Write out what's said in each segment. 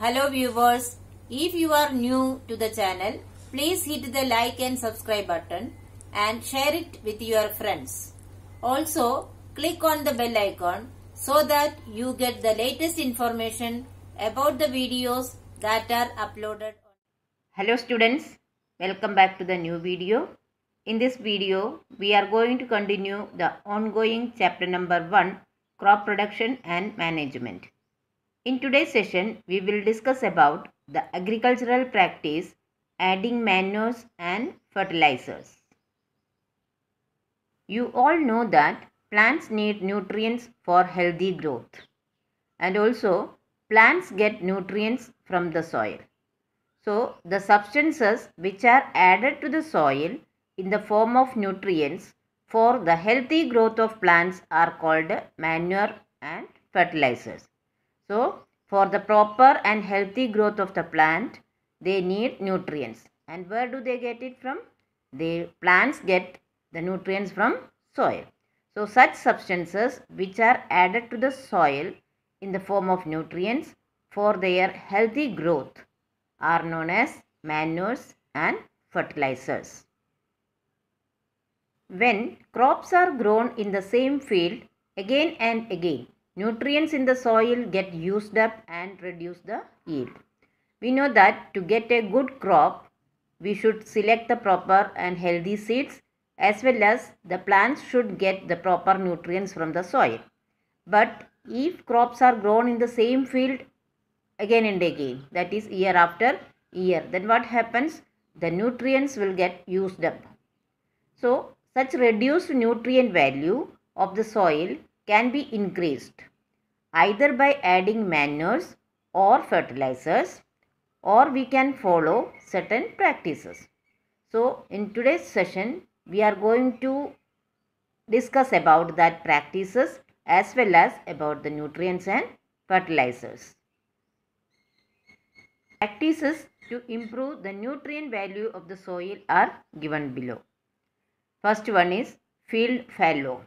Hello viewers, if you are new to the channel, please hit the like and subscribe button and share it with your friends. Also, click on the bell icon so that you get the latest information about the videos that are uploaded. Hello students, welcome back to the new video. In this video, we are going to continue the ongoing chapter number 1, crop production and management. In today's session, we will discuss about the agricultural practice adding manures and fertilizers. You all know that plants need nutrients for healthy growth and also plants get nutrients from the soil. So, the substances which are added to the soil in the form of nutrients for the healthy growth of plants are called manure and fertilizers. So, for the proper and healthy growth of the plant, they need nutrients. And where do they get it from? The plants get the nutrients from soil. So, such substances which are added to the soil in the form of nutrients for their healthy growth are known as manures and fertilizers. When crops are grown in the same field again and again, Nutrients in the soil get used up and reduce the yield. We know that to get a good crop, we should select the proper and healthy seeds as well as the plants should get the proper nutrients from the soil. But if crops are grown in the same field again and again, that is year after year, then what happens? The nutrients will get used up. So, such reduced nutrient value of the soil can be increased either by adding manures or fertilizers or we can follow certain practices. So in today's session we are going to discuss about that practices as well as about the nutrients and fertilizers. Practices to improve the nutrient value of the soil are given below. First one is field fallow.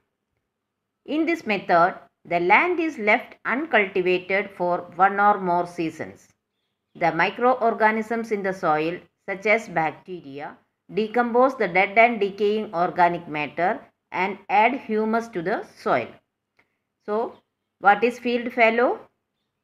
In this method, the land is left uncultivated for one or more seasons. The microorganisms in the soil, such as bacteria, decompose the dead and decaying organic matter and add humus to the soil. So, what is field fallow?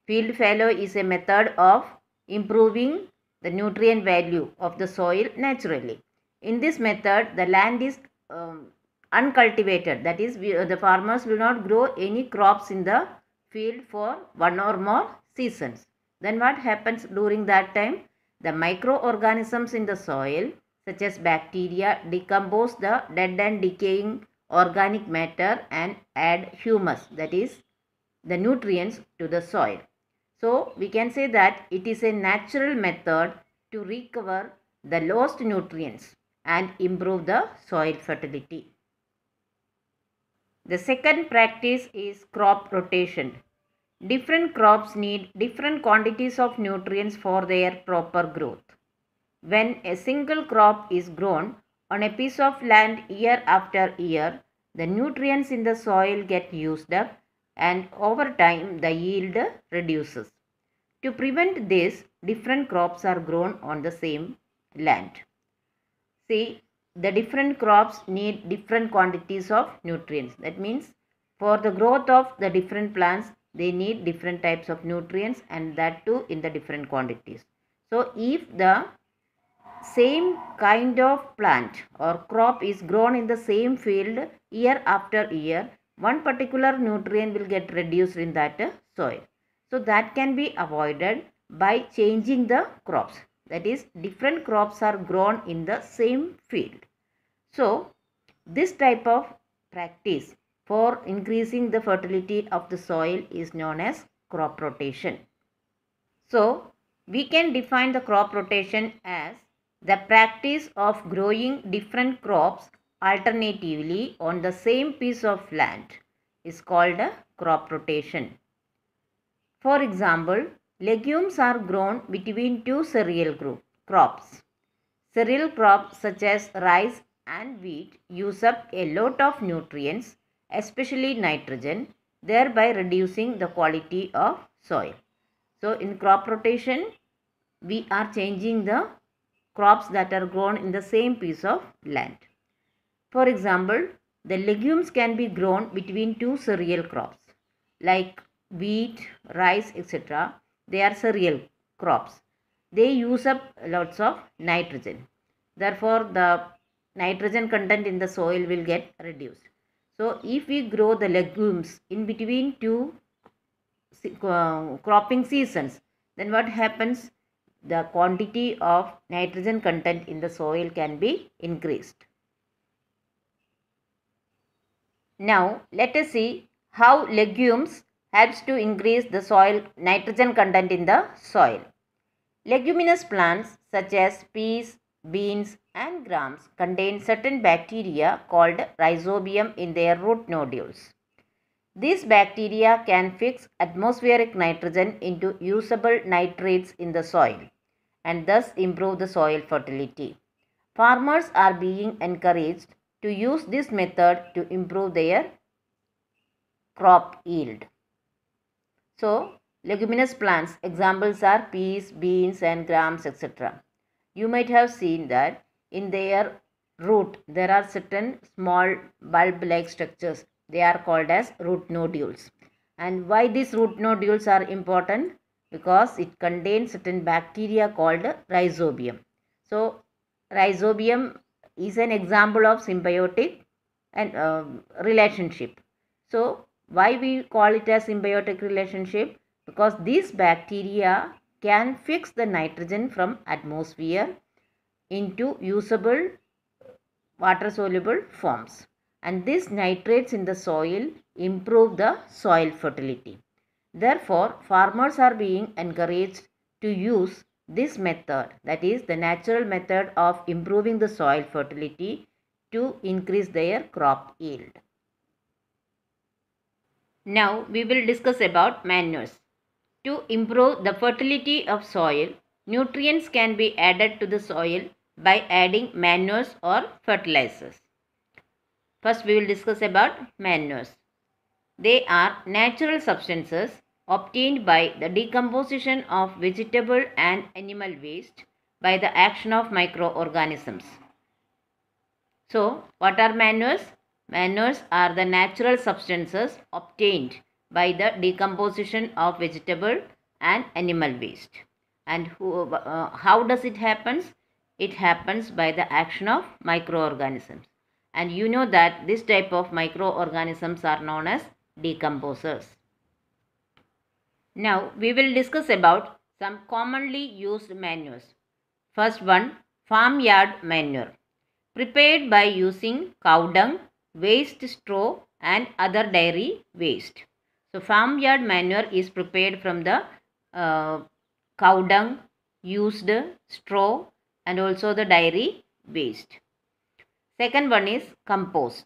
Field fallow is a method of improving the nutrient value of the soil naturally. In this method, the land is um, uncultivated that is we, the farmers will not grow any crops in the field for one or more seasons then what happens during that time the microorganisms in the soil such as bacteria decompose the dead and decaying organic matter and add humus that is the nutrients to the soil so we can say that it is a natural method to recover the lost nutrients and improve the soil fertility the second practice is crop rotation. Different crops need different quantities of nutrients for their proper growth. When a single crop is grown on a piece of land year after year, the nutrients in the soil get used up and over time the yield reduces. To prevent this, different crops are grown on the same land. See, the different crops need different quantities of nutrients. That means for the growth of the different plants, they need different types of nutrients and that too in the different quantities. So if the same kind of plant or crop is grown in the same field year after year, one particular nutrient will get reduced in that soil. So that can be avoided by changing the crops. That is different crops are grown in the same field. So, this type of practice for increasing the fertility of the soil is known as crop rotation. So, we can define the crop rotation as the practice of growing different crops alternatively on the same piece of land is called a crop rotation. For example, legumes are grown between two cereal group, crops. Cereal crops such as rice and wheat use up a lot of nutrients, especially nitrogen, thereby reducing the quality of soil. So, in crop rotation, we are changing the crops that are grown in the same piece of land. For example, the legumes can be grown between two cereal crops like wheat, rice, etc. They are cereal crops. They use up lots of nitrogen. Therefore, the nitrogen content in the soil will get reduced. So if we grow the legumes in between two uh, cropping seasons, then what happens? The quantity of nitrogen content in the soil can be increased. Now let us see how legumes helps to increase the soil nitrogen content in the soil. Leguminous plants such as peas, beans, and grams contain certain bacteria called rhizobium in their root nodules. These bacteria can fix atmospheric nitrogen into usable nitrates in the soil and thus improve the soil fertility. Farmers are being encouraged to use this method to improve their crop yield. So, leguminous plants examples are peas, beans and grams etc. You might have seen that in their root, there are certain small bulb-like structures. They are called as root nodules. And why these root nodules are important? Because it contains certain bacteria called rhizobium. So, rhizobium is an example of symbiotic and uh, relationship. So, why we call it as symbiotic relationship? Because these bacteria can fix the nitrogen from atmosphere into usable water soluble forms and these nitrates in the soil improve the soil fertility. Therefore, farmers are being encouraged to use this method that is the natural method of improving the soil fertility to increase their crop yield. Now we will discuss about manures. To improve the fertility of soil, nutrients can be added to the soil by adding manures or fertilizers. First we will discuss about manures. They are natural substances obtained by the decomposition of vegetable and animal waste by the action of microorganisms. So, what are manures? Manures are the natural substances obtained by the decomposition of vegetable and animal waste. And who, uh, how does it happens? It happens by the action of microorganisms. And you know that this type of microorganisms are known as decomposers. Now we will discuss about some commonly used manures. First one, farmyard manure. Prepared by using cow dung, waste straw and other dairy waste. So farmyard manure is prepared from the uh, cow dung, used straw and also the dairy waste. Second one is compost.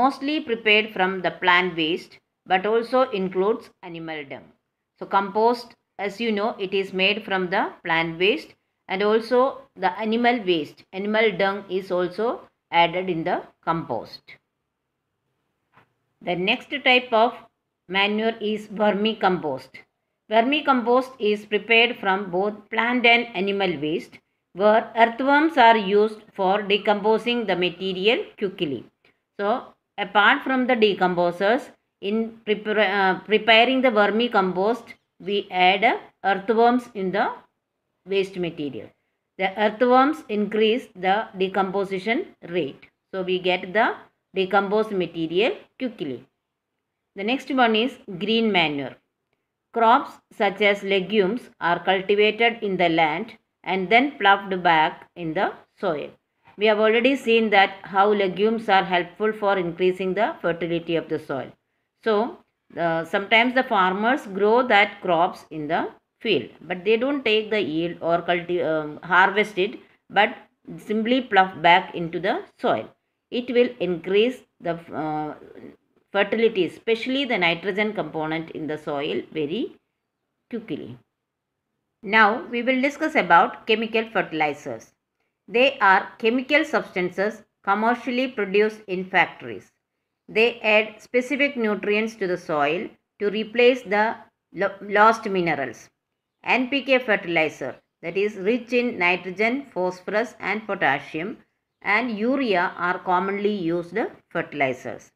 Mostly prepared from the plant waste but also includes animal dung. So compost as you know it is made from the plant waste and also the animal waste. Animal dung is also added in the compost. The next type of manure is vermicompost. Vermicompost is prepared from both plant and animal waste where earthworms are used for decomposing the material quickly. So, apart from the decomposers, in uh, preparing the vermicompost, we add uh, earthworms in the waste material. The earthworms increase the decomposition rate. So, we get the decomposed material quickly. The next one is green manure. Crops such as legumes are cultivated in the land and then ploughed back in the soil. We have already seen that how legumes are helpful for increasing the fertility of the soil. So, uh, sometimes the farmers grow that crops in the field but they don't take the yield or culti- um, harvest it but simply plough back into the soil. It will increase the uh, fertility especially the nitrogen component in the soil very quickly. Now we will discuss about chemical fertilizers. They are chemical substances commercially produced in factories. They add specific nutrients to the soil to replace the lost minerals. NPK fertilizer that is rich in nitrogen, phosphorus and potassium and urea are commonly used fertilizers.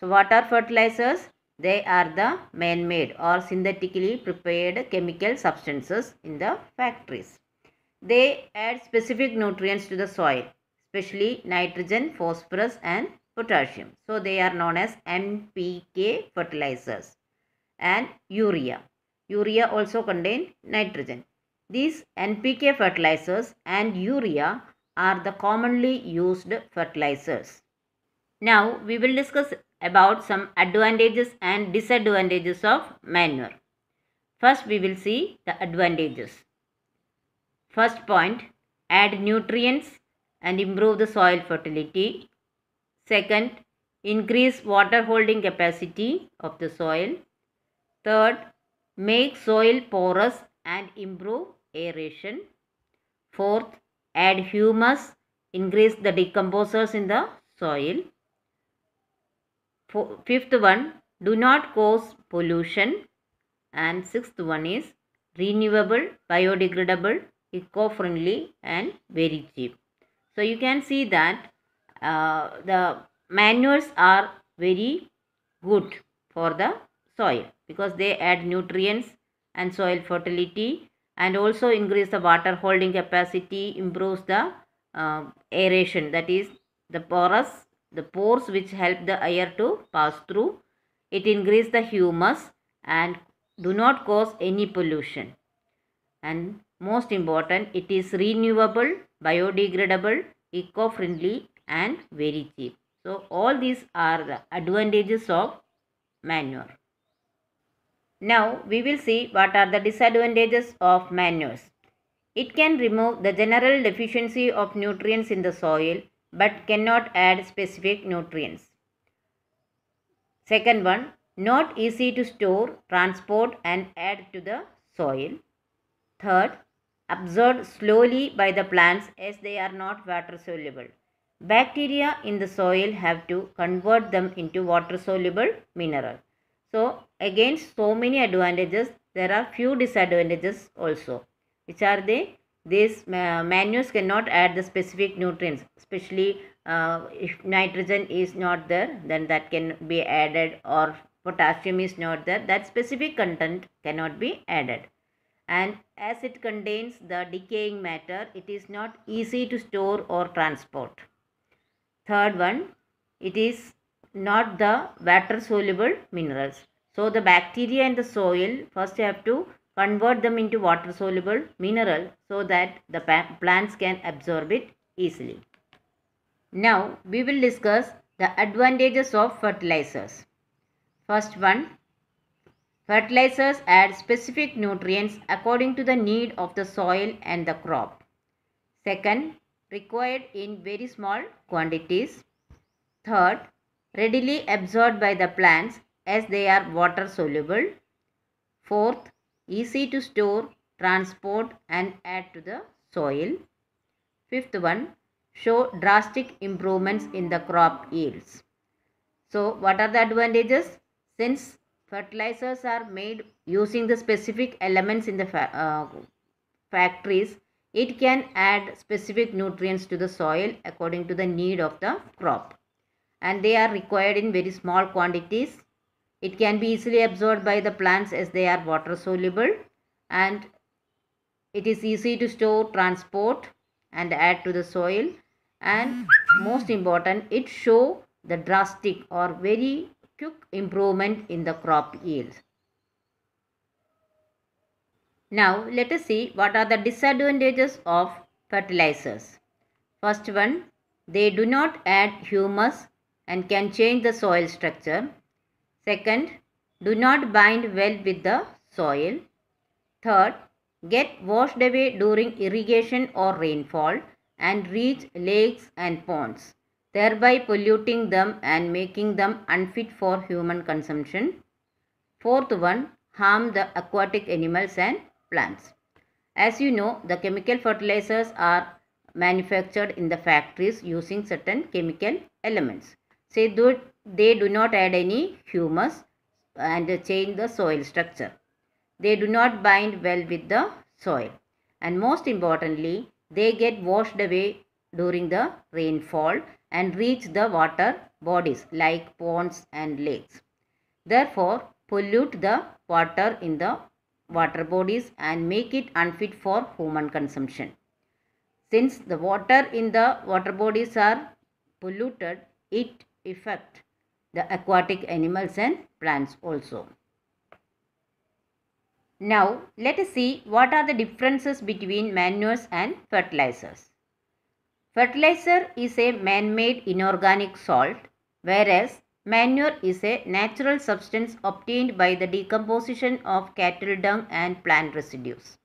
So what are fertilizers? They are the man-made or synthetically prepared chemical substances in the factories. They add specific nutrients to the soil, especially nitrogen, phosphorus and potassium. So they are known as NPK fertilizers and urea. Urea also contain nitrogen. These NPK fertilizers and urea are the commonly used fertilizers. Now we will discuss about some advantages and disadvantages of manure. First we will see the advantages. First point, add nutrients and improve the soil fertility. Second, increase water holding capacity of the soil. Third, make soil porous and improve aeration. Fourth, add humus, increase the decomposers in the soil. Fifth one, do not cause pollution. And sixth one is renewable, biodegradable, eco-friendly and very cheap. So you can see that uh, the manures are very good for the soil because they add nutrients and soil fertility and also increase the water holding capacity, improves the uh, aeration that is the porous the pores which help the air to pass through. It increase the humus and do not cause any pollution. And most important, it is renewable, biodegradable, eco-friendly and very cheap. So all these are the advantages of manure. Now we will see what are the disadvantages of manures. It can remove the general deficiency of nutrients in the soil but cannot add specific nutrients. Second one, not easy to store, transport and add to the soil. Third, absorbed slowly by the plants as they are not water soluble. Bacteria in the soil have to convert them into water soluble mineral. So against so many advantages, there are few disadvantages also. Which are they? These uh, manures cannot add the specific nutrients, especially uh, if nitrogen is not there, then that can be added or potassium is not there, that specific content cannot be added. And as it contains the decaying matter, it is not easy to store or transport. Third one, it is not the water soluble minerals. So the bacteria in the soil first have to convert them into water soluble mineral so that the plants can absorb it easily. Now we will discuss the advantages of fertilizers. First one, fertilizers add specific nutrients according to the need of the soil and the crop. Second, required in very small quantities. Third, readily absorbed by the plants as they are water soluble. Fourth, easy to store, transport and add to the soil. Fifth one, show drastic improvements in the crop yields. So what are the advantages? Since fertilizers are made using the specific elements in the fa uh, factories, it can add specific nutrients to the soil according to the need of the crop. And they are required in very small quantities it can be easily absorbed by the plants as they are water soluble and it is easy to store, transport and add to the soil and most important it show the drastic or very quick improvement in the crop yield. Now let us see what are the disadvantages of fertilizers. First one, they do not add humus and can change the soil structure. Second, do not bind well with the soil. Third, get washed away during irrigation or rainfall and reach lakes and ponds, thereby polluting them and making them unfit for human consumption. Fourth one, harm the aquatic animals and plants. As you know, the chemical fertilizers are manufactured in the factories using certain chemical elements say do they do not add any humus and change the soil structure. They do not bind well with the soil and most importantly they get washed away during the rainfall and reach the water bodies like ponds and lakes. Therefore, pollute the water in the water bodies and make it unfit for human consumption. Since the water in the water bodies are polluted, it affect the aquatic animals and plants also. Now, let us see what are the differences between manures and fertilizers. Fertilizer is a man-made inorganic salt, whereas manure is a natural substance obtained by the decomposition of cattle dung and plant residues.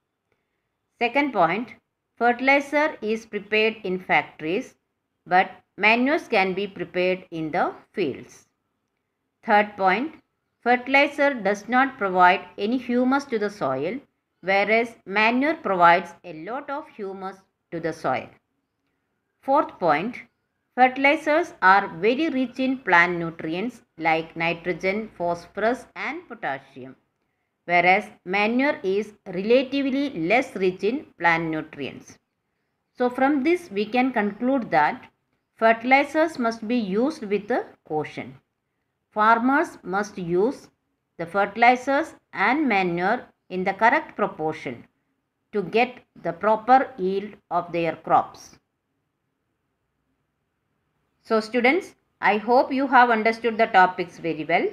Second point, fertilizer is prepared in factories, but manures can be prepared in the fields. Third point, fertilizer does not provide any humus to the soil whereas manure provides a lot of humus to the soil. Fourth point, fertilizers are very rich in plant nutrients like nitrogen, phosphorus and potassium whereas manure is relatively less rich in plant nutrients. So from this we can conclude that Fertilizers must be used with caution. Farmers must use the fertilizers and manure in the correct proportion to get the proper yield of their crops. So students, I hope you have understood the topics very well.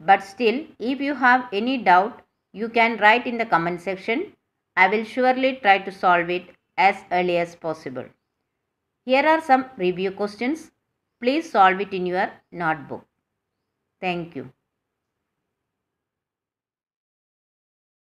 But still, if you have any doubt, you can write in the comment section. I will surely try to solve it as early as possible. Here are some review questions. Please solve it in your notebook. Thank you.